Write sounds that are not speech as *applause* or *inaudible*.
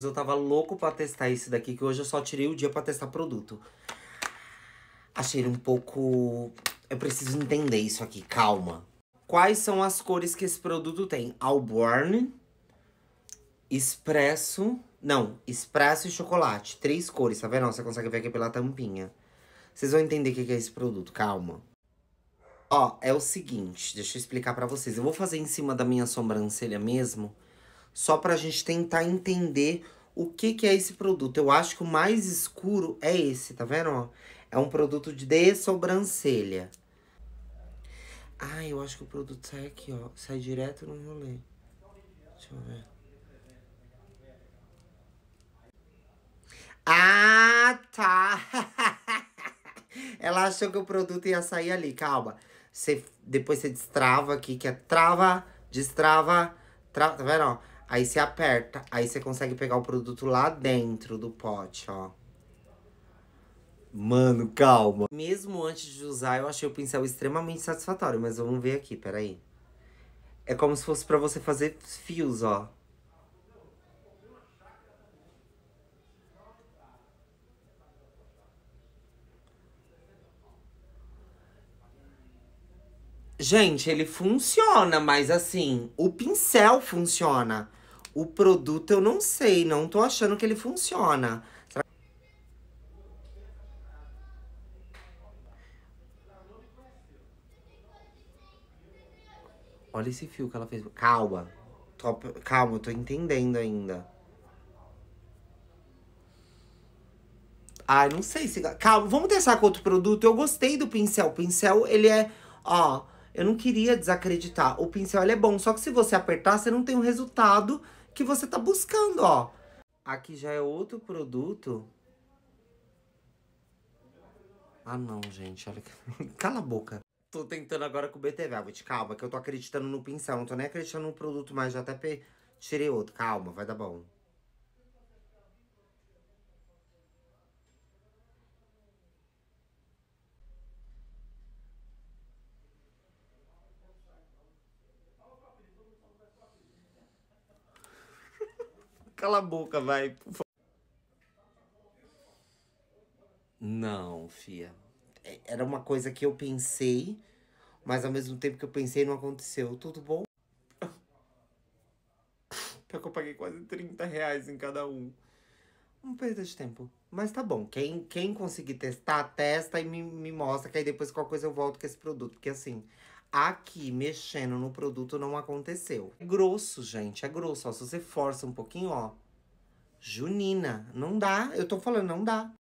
Eu tava louco pra testar esse daqui, que hoje eu só tirei o dia pra testar produto. Achei um pouco... Eu preciso entender isso aqui, calma. Quais são as cores que esse produto tem? Alborn, Expresso... Não, Expresso e Chocolate. Três cores, tá vendo? Você consegue ver aqui pela tampinha. Vocês vão entender o que é esse produto, calma. Ó, é o seguinte, deixa eu explicar pra vocês. Eu vou fazer em cima da minha sobrancelha mesmo só para a gente tentar entender o que, que é esse produto. Eu acho que o mais escuro é esse, tá vendo? Ó? É um produto de sobrancelha. Ah, eu acho que o produto sai aqui, ó. Sai direto no rolê. Deixa eu ver. Ah, tá! *laughs* Ela achou que o produto ia sair ali, calma. Você, depois você destrava aqui, que é trava, destrava, trava, tá vendo? Ó? Aí você aperta, aí você consegue pegar o produto lá dentro do pote, ó. Mano, calma. Mesmo antes de usar, eu achei o pincel extremamente satisfatório. Mas vamos ver aqui, peraí. É como se fosse pra você fazer fios, ó. Gente, ele funciona, mas assim, o pincel funciona. O produto eu não sei, não tô achando que ele funciona. Olha esse fio que ela fez. Calma. Tô, calma, eu tô entendendo ainda. Ai, não sei se... Calma, vamos testar com outro produto. Eu gostei do pincel. O pincel, ele é... Ó, eu não queria desacreditar. O pincel, ele é bom. Só que se você apertar, você não tem o um resultado que você tá buscando, ó. Aqui já é outro produto. Ah, não, gente. Olha que... *laughs* Cala a boca. Tô tentando agora com o BT Velvet. Ah, calma, que eu tô acreditando no pincel. Não tô nem acreditando no produto mais. Já até pe... tirei outro. Calma, vai dar bom. Cala a boca, vai, por favor. Não, fia. É, era uma coisa que eu pensei, mas ao mesmo tempo que eu pensei, não aconteceu. Tudo bom? Pior *laughs* é que eu paguei quase 30 reais em cada um. Uma perda de tempo. Mas tá bom. Quem, quem conseguir testar, testa e me, me mostra. Que aí depois qualquer coisa eu volto com esse produto. Porque assim, Aqui, mexendo no produto, não aconteceu. É grosso, gente, é grosso. Ó, se você força um pouquinho, ó. Junina, não dá. Eu tô falando, não dá.